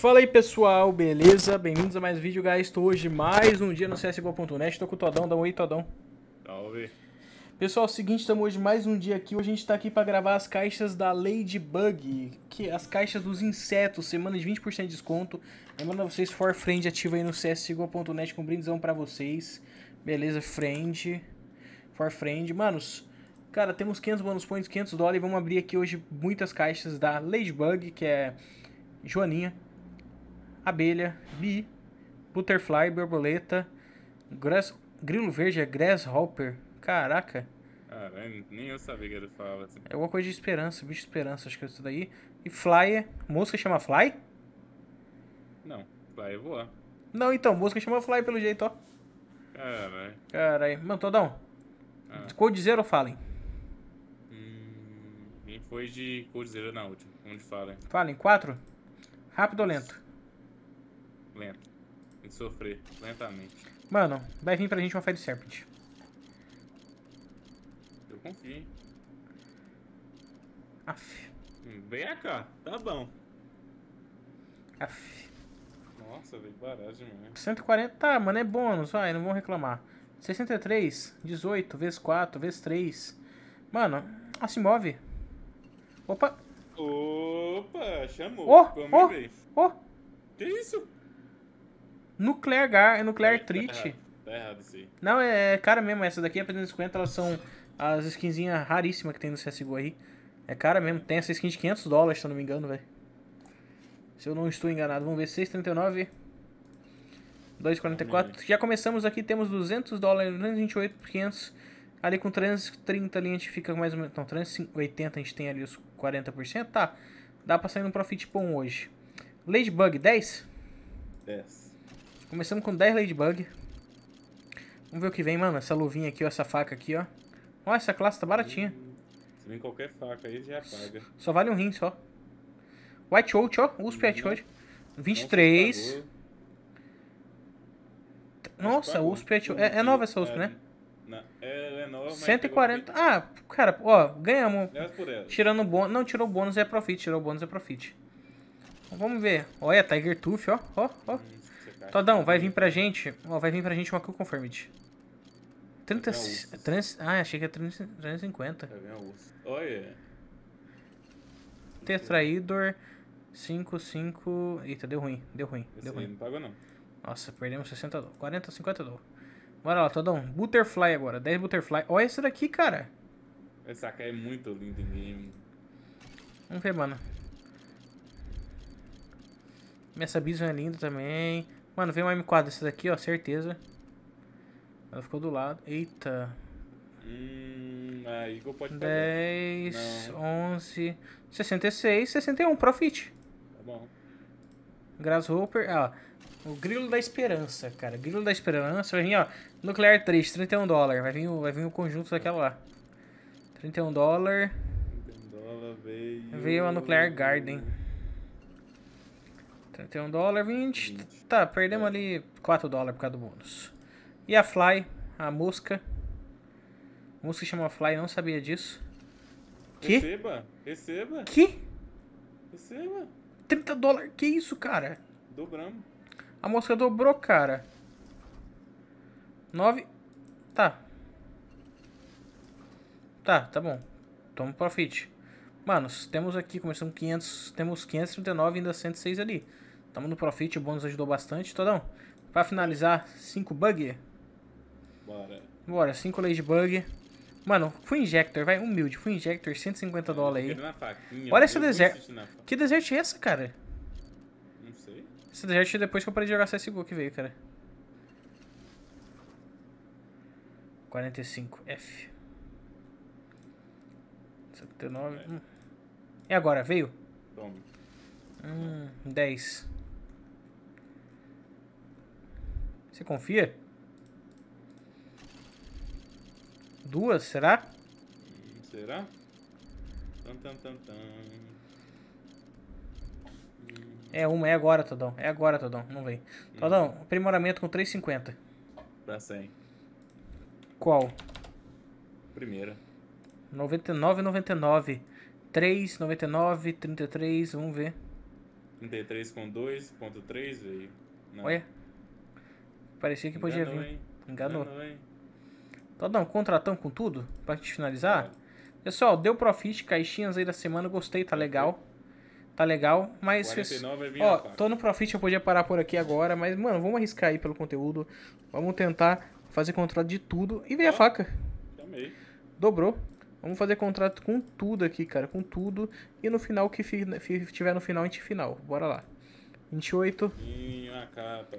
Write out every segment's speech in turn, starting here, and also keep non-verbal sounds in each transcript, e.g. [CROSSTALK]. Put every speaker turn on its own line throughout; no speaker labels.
Fala aí pessoal, beleza? Bem-vindos a mais um vídeo, guys. Estou hoje mais um dia no CSGO.net. Tô com o Todão, dá um oi, Todão. Salve. Pessoal, é o seguinte, estamos hoje mais um dia aqui. Hoje a gente está aqui para gravar as caixas da Ladybug, que as caixas dos insetos, semana de 20% de desconto. Lembrando a vocês, for friend ativa aí no csgo.net com um brindezão para vocês. Beleza, friend. For friend. Manos, cara, temos 500 bonus points, 500 dólares. Vamos abrir aqui hoje muitas caixas da Ladybug, que é Joaninha abelha, bee, butterfly, borboleta, grass, grilo verde é grasshopper. Caraca. Caralho, nem eu sabia que ele falava assim. É alguma coisa de esperança, bicho de esperança, acho que é isso daí. E fly, é, mosca chama fly? Não, fly é voar. Não, então, mosca chama fly pelo jeito, ó. Caralho. Caralho. Mano, ah. Code Zero falem? Hum, foi de Code Zero na última. Onde falem? Falem, quatro? Rápido ou lento? lento. Tem que sofrer lentamente. Mano, vai vir pra gente uma Fire Serpent. Eu confio, hein? Aff. Hum, vem cá, tá bom. Aff. Nossa, veio baragem, demais. 140, tá, mano, é bônus, vai, não vão reclamar. 63, 18, vezes 4, vezes 3. Mano, ah, se move. Opa. Opa, chamou. Ô, Como oh, oh. Que isso? Nuclear Gar, é Nuclear é, tá Treat. Tá errado isso aí. Não, é, é cara mesmo. Essa daqui é 350, elas são as skinzinhas raríssimas que tem no CSGO aí. É cara mesmo. Tem essa skin de 500 dólares, se eu não me engano, velho. Se eu não estou enganado. Vamos ver, 6,39... 2,44. Já começamos aqui, temos 200 dólares, 228 500. Ali com 330 ali a gente fica mais ou menos... Não, 380 a gente tem ali os 40%. Tá, dá pra sair num profit bom hoje. Ladybug, 10? 10. Começamos com 10 Ladybug. Vamos ver o que vem, mano. Essa luvinha aqui, ó. Essa faca aqui, ó. Ó, essa classe tá baratinha. Se vem qualquer faca aí, já paga. Só vale um rim, só. White Oat, ó. USP White Oat. 23. Nossa, nossa, é, é, é nova essa USP, né? Não, é, ela é nova, 140. ah, cara, ó, ganhamos. Tirando bônus. Não, tirou bônus é profit, tirou bônus é profit. vamos ver. Olha, Tiger Tooth, ó, ó, ó. Hum. Todão, vai vir pra gente. Ó, vai vir pra gente uma Kill Confirmed. 30. trans, ah, achei que é era 350. Vai vir a ursa. Olha. Tetraidor 55. Eita, deu ruim, deu ruim. Esse deu ruim. Não pagou não. Nossa, perdemos 60 dólares. 40, 50 dólares. Bora lá, Todão. Butterfly agora. 10 Butterfly. Olha esse daqui, cara. Essa aqui é muito linda em game. Vamos ver, mano. Essa Bison é linda também. Mano, veio uma M4 dessa daqui, ó, certeza. Ela ficou do lado. Eita. Hum, a Eagle pode 10, Não. 11, 66, 61, profit. Tá bom. Grasshopper, ó. o Grilo da Esperança, cara. Grilo da Esperança, vai vir, ó, Nuclear 3, 31 dólares. Vai vir, vai vir o conjunto daquela lá. 31 dólares. 31 dólares veio... Veio a Nuclear Garden. 31 dólar, 20. 20. Tá, perdemos é. ali 4 dólares por causa do bônus. E a Fly, a mosca. A mosca chama Fly, não sabia disso. Que? Receba, receba. Que? Receba. 30 dólares, que isso, cara? Dobramos. A mosca dobrou, cara. 9. Tá. Tá, tá bom. Toma profit. Manos, temos aqui, começamos 500, temos 539 e ainda 106 ali. Tamo no profit, o bônus ajudou bastante. Todão, pra finalizar, 5 bug. Bora. Bora, 5 ladybug. Mano, Full Injector, vai, humilde. Full Injector, 150 dólares aí. Faquinha, Olha esse deserto. Que deserto é esse, cara? Não sei. Esse deserto é depois que eu parei de jogar CSGO que veio, cara. 45, F. 79. É, hum. e agora? Veio? Tome. Hum, 10. Você confia? Duas, será? Hum, será? Tam, tam, tam, tam. É uma, é agora, Todão. É agora, Todão. Não vem. Hum. Todão, aprimoramento com 3,50. Dá 100. Qual? Primeira. 99,99. 3,99, 33, vamos ver. 33 com 2,3 veio. Não. Olha. Parecia que Enganou, podia vir. Hein? Enganou. Enganou hein? Então contratão com tudo? Pra gente finalizar? É. Pessoal, deu profit, caixinhas aí da semana, gostei, tá legal. Tá legal, mas. 49 fez... é Ó, tô no profit, eu podia parar por aqui agora, mas, mano, vamos arriscar aí pelo conteúdo. Vamos tentar fazer contrato de tudo. E veio a faca. Amei. Dobrou. Vamos fazer contrato com tudo aqui, cara, com tudo. E no final, o que tiver no final, a gente final. Bora lá. 28. Minha capa.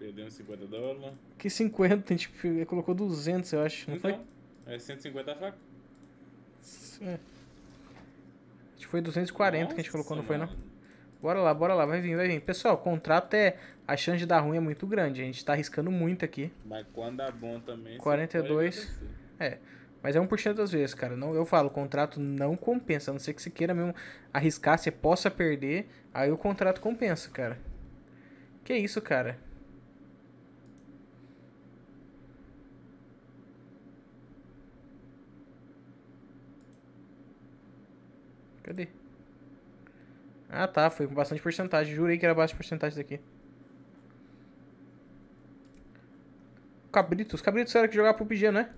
Perdemos 50 dólares. Né? Que 50? A gente colocou 200, eu acho, não então, é é. foi? É 150 a faca. É. Acho que foi 240 Nossa, que a gente colocou, não foi, mano. não? Bora lá, bora lá, vai vir, vai vir. Pessoal, contrato é. A chance de dar ruim é muito grande, a gente tá arriscando muito aqui. Mas quando dá bom também. 42. É. Mas é 1% das vezes, cara. Não, eu falo, o contrato não compensa. A não ser que você queira mesmo arriscar, você possa perder. Aí o contrato compensa, cara. Que isso, cara. Cadê? Ah, tá. Foi com bastante porcentagem. Jurei que era bastante porcentagem daqui. Cabritos. Cabritos era que jogava pro PG, né?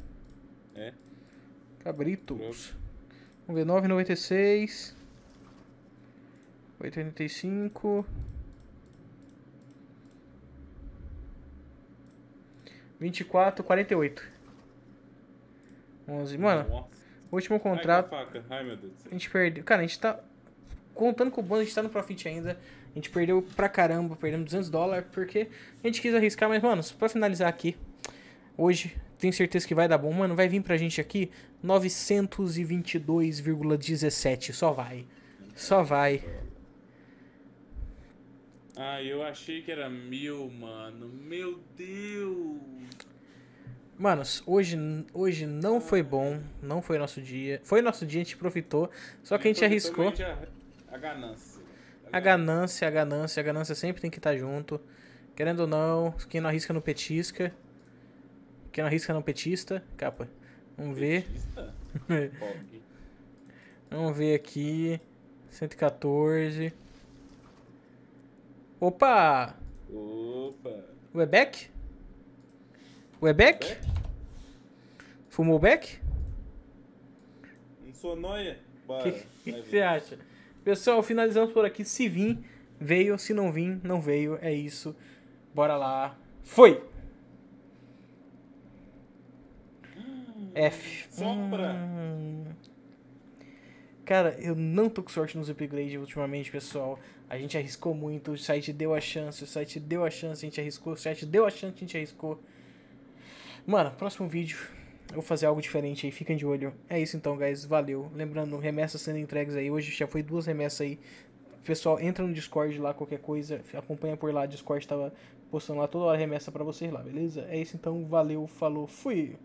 É. Cabritos. Vamos ver. 9,96. 8,85. 24, 48. 11. Mano, Nossa último contrato. Ai, Ai, meu Deus. A gente perdeu. Cara, a gente tá. Contando com o bônus, a gente tá no profit ainda. A gente perdeu pra caramba, perdemos 200 dólares, porque a gente quis arriscar, mas, mano, pra finalizar aqui, hoje, tenho certeza que vai dar bom. Mano, vai vir pra gente aqui 922,17. Só vai. Só vai. Ah, eu achei que era mil, mano. Meu Deus. Manos, hoje, hoje não foi bom, não foi nosso dia. Foi nosso dia, a gente aproveitou, só que a gente arriscou. A, a, ganância. Né? A ganância, a ganância, a ganância sempre tem que estar tá junto. Querendo ou não, quem não arrisca não petisca. Quem não arrisca não petista, capa. Vamos ver. [LAUGHS] Vamos ver aqui. 114. Opa! Opa! Webeck? O Ebeck? É Fumou Beck? Não sou noia. O que, que, você acha? Pessoal, finalizamos por aqui. Se vir, veio. Se não vir, não veio. É isso. Bora lá. Foi! Hum, F. Sombra! Hum. Cara, eu não tô com sorte nos upgrades ultimamente, pessoal. A gente arriscou muito, o site deu a chance, o site deu a chance, a gente arriscou, o site deu a chance, a gente arriscou. Mano, próximo vídeo eu vou fazer algo diferente aí, fiquem de olho. É isso então, guys, valeu. Lembrando, remessas sendo entregues aí, hoje já foi duas remessas aí. Pessoal, entra no Discord lá, qualquer coisa, acompanha por lá, Discord tava postando lá toda hora remessa pra vocês lá, beleza? É isso então, valeu, falou, fui!